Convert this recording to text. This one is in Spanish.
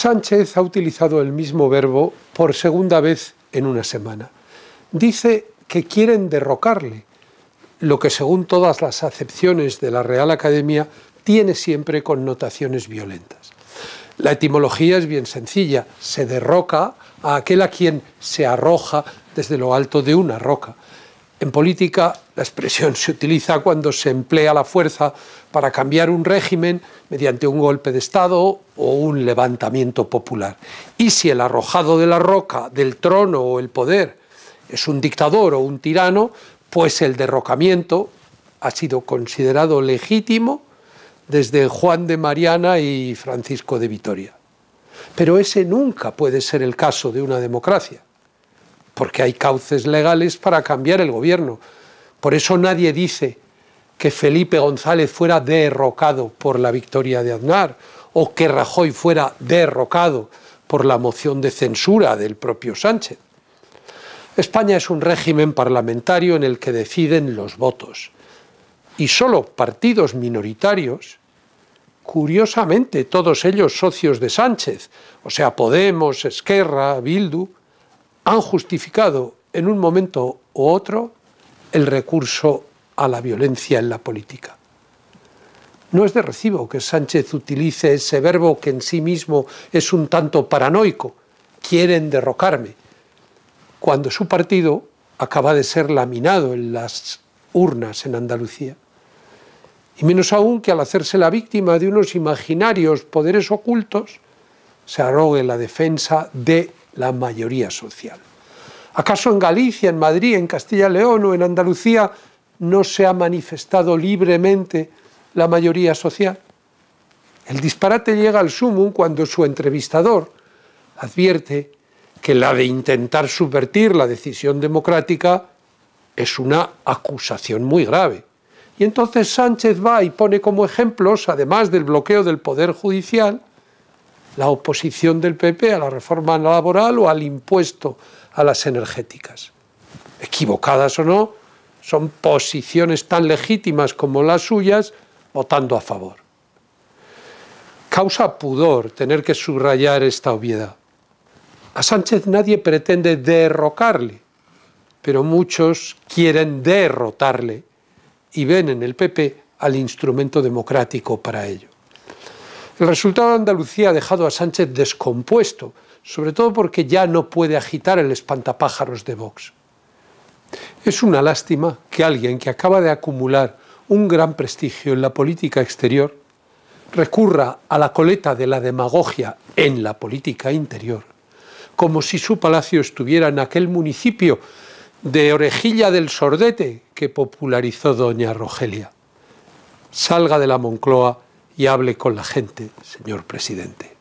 Sánchez ha utilizado el mismo verbo por segunda vez en una semana. Dice que quieren derrocarle, lo que según todas las acepciones de la Real Academia tiene siempre connotaciones violentas. La etimología es bien sencilla, se derroca a aquel a quien se arroja desde lo alto de una roca. En política, la expresión se utiliza cuando se emplea la fuerza para cambiar un régimen mediante un golpe de Estado o un levantamiento popular. Y si el arrojado de la roca, del trono o el poder es un dictador o un tirano, pues el derrocamiento ha sido considerado legítimo desde Juan de Mariana y Francisco de Vitoria. Pero ese nunca puede ser el caso de una democracia porque hay cauces legales para cambiar el gobierno. Por eso nadie dice que Felipe González fuera derrocado por la victoria de Aznar o que Rajoy fuera derrocado por la moción de censura del propio Sánchez. España es un régimen parlamentario en el que deciden los votos y solo partidos minoritarios, curiosamente todos ellos socios de Sánchez, o sea, Podemos, Esquerra, Bildu, han justificado en un momento u otro el recurso a la violencia en la política. No es de recibo que Sánchez utilice ese verbo que en sí mismo es un tanto paranoico. Quieren derrocarme. Cuando su partido acaba de ser laminado en las urnas en Andalucía. Y menos aún que al hacerse la víctima de unos imaginarios poderes ocultos, se arrogue la defensa de la mayoría social. ¿Acaso en Galicia, en Madrid, en Castilla y León o en Andalucía no se ha manifestado libremente la mayoría social? El disparate llega al sumum cuando su entrevistador advierte que la de intentar subvertir la decisión democrática es una acusación muy grave. Y entonces Sánchez va y pone como ejemplos, además del bloqueo del Poder Judicial, la oposición del PP a la reforma laboral o al impuesto a las energéticas. Equivocadas o no, son posiciones tan legítimas como las suyas votando a favor. Causa pudor tener que subrayar esta obviedad. A Sánchez nadie pretende derrocarle, pero muchos quieren derrotarle y ven en el PP al instrumento democrático para ello. El resultado de Andalucía ha dejado a Sánchez descompuesto, sobre todo porque ya no puede agitar el espantapájaros de Vox. Es una lástima que alguien que acaba de acumular un gran prestigio en la política exterior recurra a la coleta de la demagogia en la política interior, como si su palacio estuviera en aquel municipio de Orejilla del Sordete que popularizó doña Rogelia. Salga de la Moncloa y hable con la gente, señor presidente.